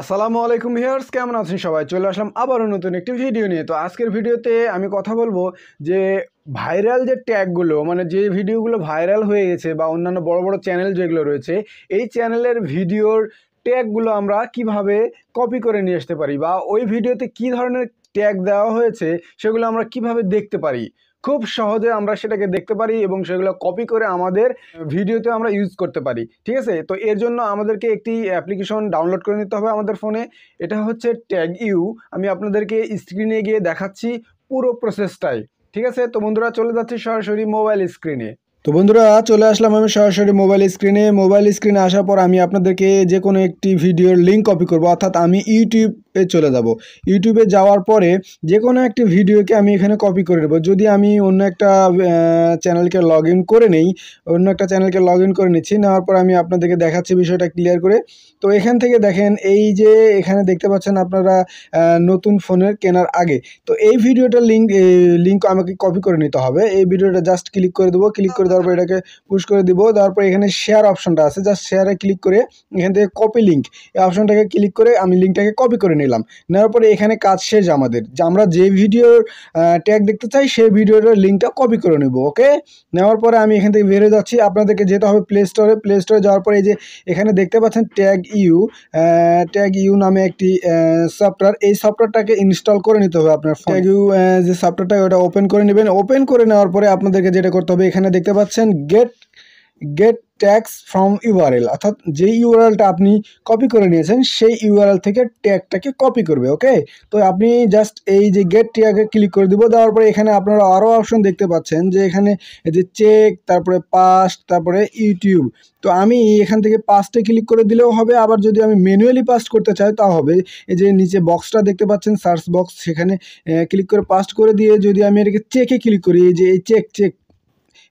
আসসালামু আলাইকুম ভিউয়ার্স কেমন আছেন সবাই চলে আসলাম আবারও নতুন একটি ভিডিও নিয়ে তো আজকের ভিডিওতে আমি কথা বলবো যে ভাইরাল যে ট্যাগগুলো মানে যে ভিডিওগুলো ভাইরাল হয়ে গেছে বা অন্যান্য বড় বড় চ্যানেল যেগুলো রয়েছে এই চ্যানেলের ভিডিওর ট্যাগগুলো আমরা কিভাবে কপি করে নিয়ে আসতে পারি বা ওই ভিডিওতে কি ধরনের ট্যাগ দেওয়া হয়েছে সেগুলো আমরা কিভাবে দেখতে পারি খুব সহজে আমরা সেটাকে দেখতে পারি এবং সেগুলো কপি করে আমাদের ভিডিওতে আমরা ইউজ করতে পারি ঠিক আছে তো এর জন্য আমাদেরকে একটি অ্যাপ্লিকেশন ডাউনলোড করে নিতে হবে আমাদের ফোনে এটা হচ্ছে ট্যাগ ইউ আমি আপনাদেরকে স্ক্রিনে গিয়ে দেখাচ্ছি পুরো প্রসেসটাই ঠিক আছে তো বন্ধুরা চলে যাচ্ছি সরাসরি মোবাইল স্ক্রিনে তো বন্ধুরা চলে আসলাম আমি সরাসরি মোবাইল স্ক্রিনে মোবাইল স্ক্রিনে আসার পর আমি আপনাদেরকে যে কোনো একটি ভিডিওর লিঙ্ক কপি করব অর্থাৎ আমি ইউটিউবে চলে যাব ইউটিউবে যাওয়ার পরে যে কোনো একটি ভিডিওকে আমি এখানে কপি করে নেব যদি আমি অন্য একটা চ্যানেলকে লগ ইন করে নেই অন্য একটা চ্যানেলকে লগ ইন করে নিচ্ছি নেওয়ার পর আমি আপনাদেরকে দেখাচ্ছি বিষয়টা ক্লিয়ার করে তো এখান থেকে দেখেন এই যে এখানে দেখতে পাচ্ছেন আপনারা নতুন ফোনের কেনার আগে তো এই ভিডিওটা লিঙ্ক লিঙ্ক আমাকে কপি করে নিতে হবে এই ভিডিওটা জাস্ট ক্লিক করে দেবো ক্লিক করে তারপর এটাকে পুশ করে দিব তারপর এখানে শেয়ার অপশনটা আছে জাস্ট শেয়ারে ক্লিক করে এখান থেকে কপি লিঙ্ক এই অপশনটাকে ক্লিক করে আমি লিঙ্কটাকে কপি করে নিলাম নেওয়ার পরে এখানে কাজ শেষ আমাদের আমরা যে ভিডিওর ট্যাগ দেখতে চাই সেই ভিডিওর লিঙ্কটা কপি করে নেব ওকে নেওয়ার পরে আমি এখান থেকে বেরো যাচ্ছি আপনাদেরকে যেতে হবে প্লে স্টোরে প্লে স্টোরে যাওয়ার পরে এই যে এখানে দেখতে পাচ্ছেন ট্যাগ ইউ ট্যাগ ইউ নামে একটি সফটওয়্যার এই সফটওয়্যারটাকে ইনস্টল করে নিতে হবে আপনার ট্যাগ ইউ যে সফটওয়্যারটা ওটা ওপেন করে নেবেন ওপেন করে নেওয়ার পরে আপনাদেরকে যেটা করতে হবে এখানে দেখতে পাচ্ছেন পাচ্ছেন get get text from URL অর্থাৎ যেই ইউআরএলটা আপনি কপি করে নিয়েছেন সেই ইউআরএল থেকে ট্যাগটাকে কপি করবে ওকে তো আপনি জাস্ট এই যে গেট ট্যাগে ক্লিক করে দিব দেওয়ার পরে এখানে আপনারা আরও অপশন দেখতে পাচ্ছেন যে এখানে যে চেক তারপরে পাস্ট তারপরে ইউটিউব তো আমি এখান থেকে পাস্টে ক্লিক করে দিলেও হবে আবার যদি আমি ম্যানুয়ালি পাস্ট করতে চাই তা হবে এই যে নিচে বক্সটা দেখতে পাচ্ছেন সার্চ বক্স সেখানে ক্লিক করে পাস্ট করে দিয়ে যদি আমি এটাকে চেকে ক্লিক করি এই যে এই চেক চেক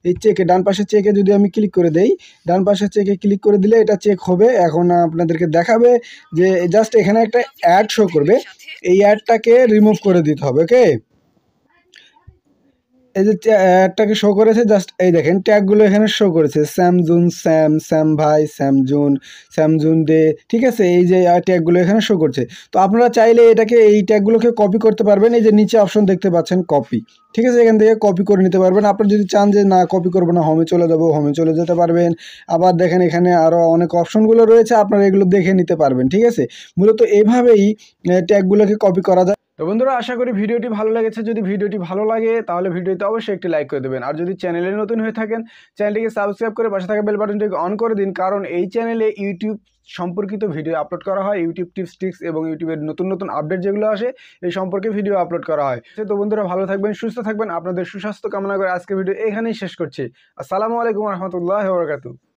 এই চেকে ডান পাশে চেকে যদি আমি ক্লিক করে দেই ডান পাশে চেকে ক্লিক করে দিলে এটা চেক হবে এখন আপনাদেরকে দেখাবে যে জাস্ট এখানে একটা অ্যাড শো করবে এই অ্যাডটাকে রিমুভ করে দিতে হবে ওকে এই যে একটাকে শো করেছে জাস্ট এই দেখেন ট্যাগগুলো এখানে শো করেছে স্যামজুন স্যাম স্যাম ভাই স্যামজুন স্যামজুন ডে ঠিক আছে এই যে ট্যাগগুলো এখানে শো করছে তো আপনারা চাইলে এটাকে এই ট্যাগগুলোকে কপি করতে পারবেন এই যে নিচে অপশন দেখতে পাচ্ছেন কপি ঠিক আছে এখান থেকে কপি করে নিতে পারবেন আপনার যদি চান যে না কপি করবো না হোমে চলে যাবো হোমে চলে যেতে পারবেন আবার দেখেন এখানে আরও অনেক অপশনগুলো রয়েছে আপনারা এগুলো দেখে নিতে পারবেন ঠিক আছে মূলত এভাবেই ট্যাগগুলোকে কপি করা যায় তো বন্ধুরা আশা করি ভিডিওটি ভালো লেগেছে যদি ভিডিওটি ভালো লাগে তাহলে ভিডিওতে অবশ্যই একটি লাইক করে দেবেন আর যদি চ্যানেলে নতুন হয়ে থাকেন চ্যানেলটিকে সাবস্ক্রাইব করে পাশে থাকা বেল বাটনটিকে অন করে দিন কারণ এই চ্যানেলে ইউটিউব সম্পর্কিত ভিডিও আপলোড করা হয় ইউটিউব টিপস টিক্স এবং ইউটিউবের নতুন নতুন আপডেট যেগুলো আসে এই সম্পর্কে ভিডিও আপলোড করা হয় তো বন্ধুরা ভালো থাকবেন সুস্থ থাকবেন আপনাদের সুস্বাস্থ্য কামনা করে আজকে ভিডিও এখানেই শেষ করছি আসসালামু আলাইকুম রহমতুল্লাহ বরকাতু